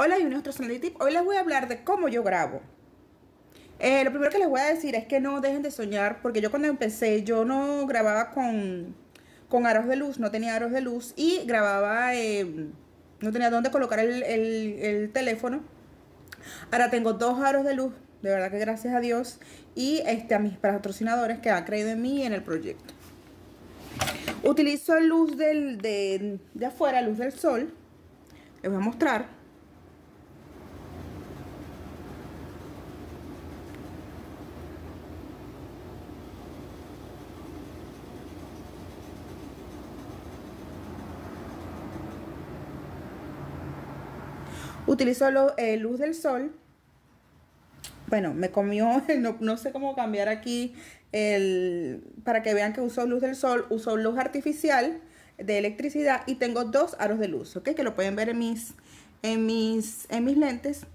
Hola, bienvenidos a de tip. Hoy les voy a hablar de cómo yo grabo. Eh, lo primero que les voy a decir es que no dejen de soñar, porque yo cuando empecé, yo no grababa con, con aros de luz, no tenía aros de luz y grababa, em, no tenía dónde colocar el, teléfono. Ahora tengo dos aros de luz, de verdad que gracias a Dios y este, a mis patrocinadores que han creído en mí y en el proyecto. Utilizo luz del, de, de afuera, luz del sol. Les voy a mostrar. Utilizo eh, luz del sol. Bueno, me comió, no, sé cómo cambiar aquí el, para que vean que uso luz del sol, uso luz artificial de electricidad y tengo dos aros de luz, ¿ok? Que lo pueden ver en mis, en mis, en mis lentes.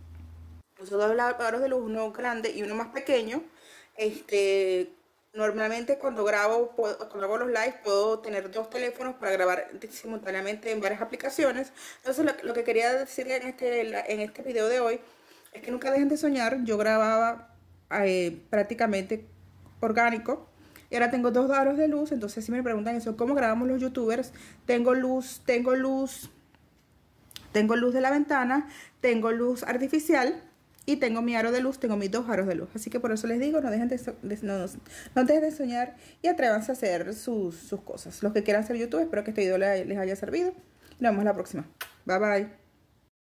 Uso dos aros de luz, uno grande y uno más pequeño. Este, normalmente cuando grabo, cuando hago los lives, puedo tener dos teléfonos para grabar simultáneamente en varias aplicaciones. Entonces, lo, que quería decirle en este, en este video de hoy es que nunca dejen de soñar. Yo grababa eh, prácticamente orgánico. Y ahora tengo dos aros de luz, entonces si me preguntan eso, ¿cómo grabamos los youtubers? Tengo luz, tengo luz, tengo luz de la ventana, tengo luz artificial, y tengo mi aro de luz, tengo mis dos aros de luz. Así que por eso les digo, no dejen de, de soñar y atrévanse a hacer sus, cosas. Los que quieran hacer YouTube, espero que este video les haya servido. Nos vemos la próxima. Bye bye.